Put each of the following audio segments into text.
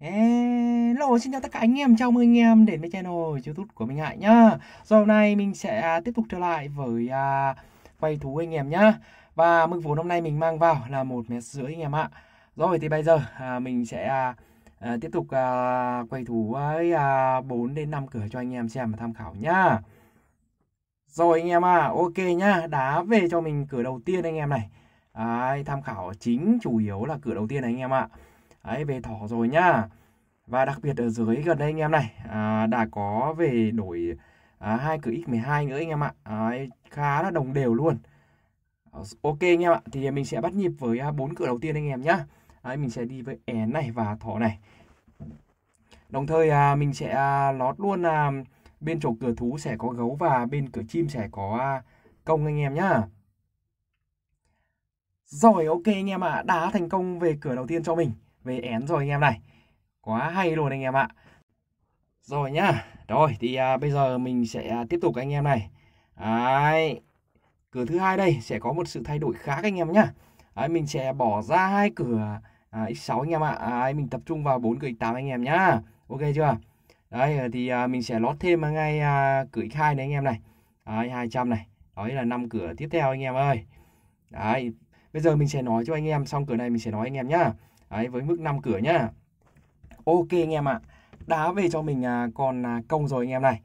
Hello, xin chào tất cả anh em, chào mừng anh em đến với channel youtube của mình Hải nhá Rồi hôm nay mình sẽ à, tiếp tục trở lại với à, quay thú anh em nhá Và mức vốn hôm nay mình mang vào là một mét rưỡi anh em ạ Rồi thì bây giờ à, mình sẽ à, à tiếp tục à, quay thú với à, 4 đến 5 cửa cho anh em xem và tham khảo nhá Rồi anh em ạ, à, ok nhá, đá về cho mình cửa đầu tiên anh em này à, Tham khảo chính chủ yếu là cửa đầu tiên này anh em ạ à. Đấy, về thỏ rồi nhá. Và đặc biệt ở dưới gần đây anh em này à, đã có về đổi à, hai cửa X12 nữa anh em ạ. À, khá là đồng đều luôn. Ok anh em ạ, thì mình sẽ bắt nhịp với à, bốn cửa đầu tiên anh em nhá. Đấy, mình sẽ đi với én này và thỏ này. Đồng thời à, mình sẽ à, lót luôn à, bên chỗ cửa thú sẽ có gấu và bên cửa chim sẽ có à, công anh em nhá. Rồi ok anh em ạ, đá thành công về cửa đầu tiên cho mình về én rồi anh em này quá hay luôn anh em ạ rồi nhá rồi thì à, bây giờ mình sẽ à, tiếp tục anh em này Đấy. cửa thứ hai đây sẽ có một sự thay đổi khác anh em nhá Đấy, mình sẽ bỏ ra hai cửa à, x6 anh em ạ à, mình tập trung vào bốn cửa x8 anh em nhá ok chưa đấy ờ, thì à, mình sẽ lót thêm ngay à, cửa x2 này anh em này đấy, 200 này đấy là năm cửa tiếp theo anh em ơi đấy bây giờ mình sẽ nói cho anh em xong cửa này mình sẽ nói anh em nhá Đấy, với mức 5 cửa nhá. Ok anh em ạ. Đá về cho mình à, còn à, công rồi anh em này.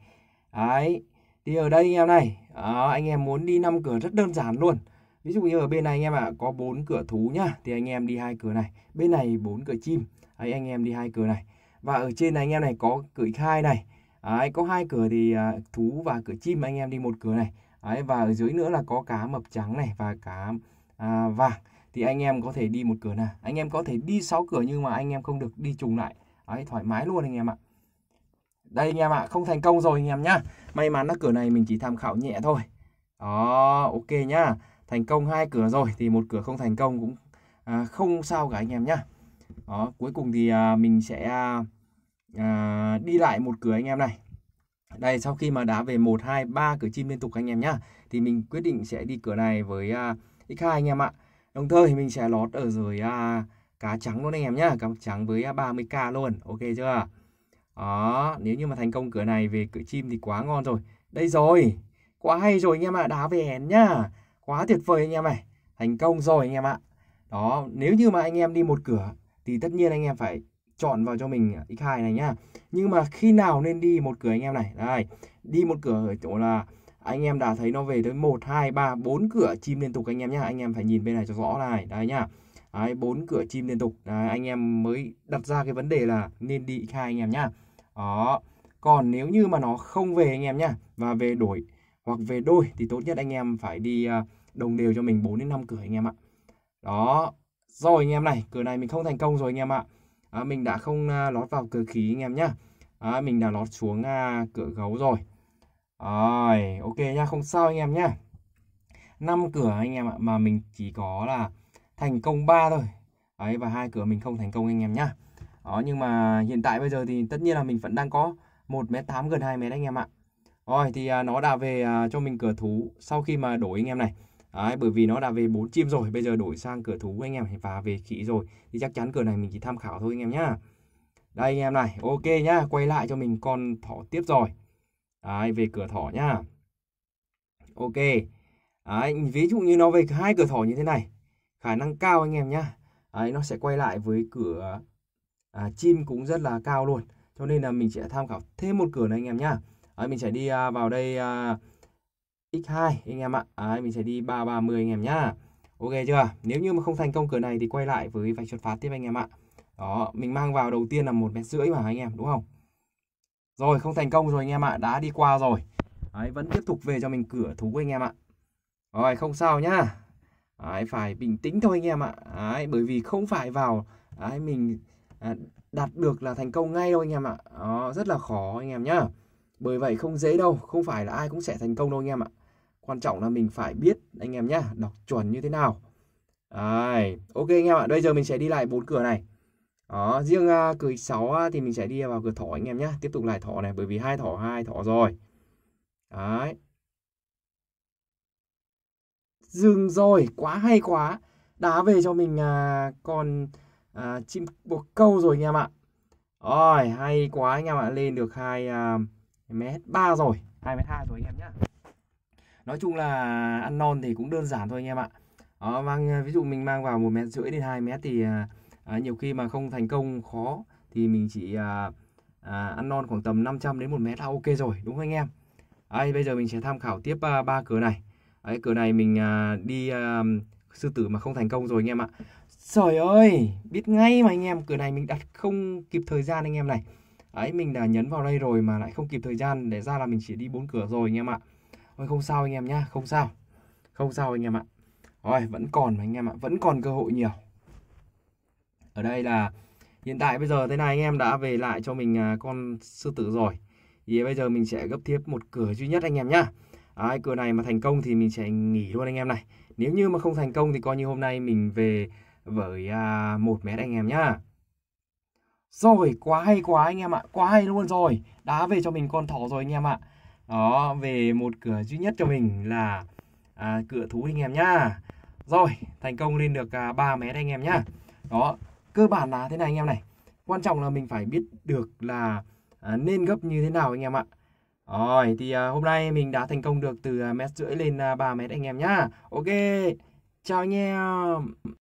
Đấy. Thì ở đây anh em này, à, anh em muốn đi 5 cửa rất đơn giản luôn. Ví dụ như ở bên này anh em ạ, có 4 cửa thú nhá, thì anh em đi hai cửa này. Bên này 4 cửa chim, đấy, anh em đi hai cửa này. Và ở trên này anh em này có cửa khai này. Đấy, có hai cửa thì à, thú và cửa chim anh em đi một cửa này. Đấy, và ở dưới nữa là có cá mập trắng này và cá à, vàng thì anh em có thể đi một cửa nào anh em có thể đi 6 cửa nhưng mà anh em không được đi trùng lại ấy thoải mái luôn anh em ạ đây anh em ạ không thành công rồi anh em nhá may mắn là cửa này mình chỉ tham khảo nhẹ thôi đó ok nhá thành công hai cửa rồi thì một cửa không thành công cũng à, không sao cả anh em nhá đó cuối cùng thì à, mình sẽ à, à đi lại một cửa anh em này đây sau khi mà đá về 1 2 3 cửa chim liên tục anh em nhá thì mình quyết định sẽ đi cửa này với à, x2 anh em ạ Đồng thời thì mình sẽ lót ở dưới à, cá trắng luôn anh em nhá, cá trắng với 30k à, luôn, ok chưa? Đó, nếu như mà thành công cửa này về cửa chim thì quá ngon rồi. Đây rồi, quá hay rồi anh em ạ, à. đá về hén nhá. Quá tuyệt vời anh em này, thành công rồi anh em ạ. À. Đó, nếu như mà anh em đi một cửa thì tất nhiên anh em phải chọn vào cho mình x2 này nhá. Nhưng mà khi nào nên đi một cửa anh em này? Đây, đi một cửa ở chỗ là anh em đã thấy nó về tới 1 2 3 4 cửa chim liên tục anh em nhá. Anh em phải nhìn bên này cho rõ này. Đấy nhá. Đấy, 4 cửa chim liên tục. Đấy, anh em mới đặt ra cái vấn đề là nên đi khai anh em nhá. Đó. Còn nếu như mà nó không về anh em nhá và về đổi hoặc về đôi thì tốt nhất anh em phải đi à, đồng đều cho mình 4 đến 5 cửa anh em ạ. Đó. Rồi anh em này, cửa này mình không thành công rồi anh em ạ. À, mình đã không à, lót vào cửa khí anh em nhá. À, mình đã lót xuống à, cửa gấu rồi rồi, ok nha, không sao anh em nhá. năm cửa anh em ạ, mà mình chỉ có là thành công 3 thôi. Đấy và hai cửa mình không thành công anh em nhá. Đó nhưng mà hiện tại bây giờ thì tất nhiên là mình vẫn đang có một mét tám gần hai mét anh em ạ. Rồi thì à, nó đã về à, cho mình cửa thú sau khi mà đổi anh em này. Đấy, bởi vì nó đã về bốn chim rồi, bây giờ đổi sang cửa thú anh em và về khỉ rồi thì chắc chắn cửa này mình chỉ tham khảo thôi anh em nhá. Đây anh em này, ok nhá, quay lại cho mình con thỏ tiếp rồi. Đấy, về cửa thỏ nhá. Ok. Đấy, ví dụ như nó về hai cửa thỏ như thế này, khả năng cao anh em nhá. Đấy, nó sẽ quay lại với cửa à, chim cũng rất là cao luôn. Cho nên là mình sẽ tham khảo thêm một cửa này anh em nhá. Đấy, mình sẽ đi à, vào đây à, x2 anh em ạ. Đấy, mình sẽ đi 330 anh em nhá. Ok chưa? Nếu như mà không thành công cửa này thì quay lại với vạch xuất phá tiếp anh em ạ. Đó, mình mang vào đầu tiên là một mét rưỡi mà anh em đúng không? Rồi không thành công rồi anh em ạ, đã đi qua rồi. Đấy, vẫn tiếp tục về cho mình cửa thú anh em ạ. Rồi không sao nhá. Đấy, phải bình tĩnh thôi anh em ạ. À. Đấy, bởi vì không phải vào đấy, mình à, đạt được là thành công ngay đâu anh em ạ. Đó, rất là khó anh em nhá. Bởi vậy không dễ đâu, không phải là ai cũng sẽ thành công đâu anh em ạ. Quan trọng là mình phải biết anh em nhá, đọc chuẩn như thế nào. Đấy, ok anh em ạ. Bây giờ mình sẽ đi lại bốn cửa này đó riêng uh, cửa 6 uh, thì mình sẽ đi vào cửa thỏ anh em nhé tiếp tục lại thỏ này bởi vì hai thỏ hai thỏ rồi đấy dừng rồi quá hay quá đá về cho mình à, con à, chim bồ câu rồi anh em ạ rồi hay quá anh em ạ lên được hai à, mét ba rồi hai mét hai rồi anh em nhé nói chung là ăn non thì cũng đơn giản thôi anh em ạ đó, mang à, ví dụ mình mang vào một mét rưỡi đến hai mét thì à, à, nhiều khi mà không thành công khó thì mình chỉ à, à, ăn non khoảng tầm 500 đến 1 mét là ok rồi đúng không anh em Đấy, bây giờ mình sẽ tham khảo tiếp à, ba cửa này Đấy, cửa này mình à, đi à, sư tử mà không thành công rồi anh em ạ trời ơi biết ngay mà anh em cửa này mình đặt không kịp thời gian anh em này ấy mình đã nhấn vào đây rồi mà lại không kịp thời gian để ra là mình chỉ đi bốn cửa rồi anh em ạ thôi không sao anh em nhá không sao không sao anh em ạ rồi vẫn còn mà anh em ạ vẫn còn cơ hội nhiều ở đây là hiện tại bây giờ thế này anh em đã về lại cho mình à, con sư tử rồi thì bây giờ mình sẽ gấp tiếp một cửa duy nhất anh em nhá Đấy, cửa này mà thành công thì mình sẽ nghỉ luôn anh em này nếu như mà không thành công thì coi như hôm nay mình về với à, một mét anh em nhá rồi quá hay quá anh em ạ quá hay luôn rồi đá về cho mình con thỏ rồi anh em ạ đó về một cửa duy nhất cho mình là à, cửa thú anh em nhá rồi thành công lên được à, mét anh em nhá đó cơ bản là thế này anh em này quan trọng là mình phải biết được là à, nên gấp như thế nào anh em ạ rồi thì à, hôm nay mình đã thành công được từ à, mét rưỡi lên à, 3 mét anh em nhá ok chào anh em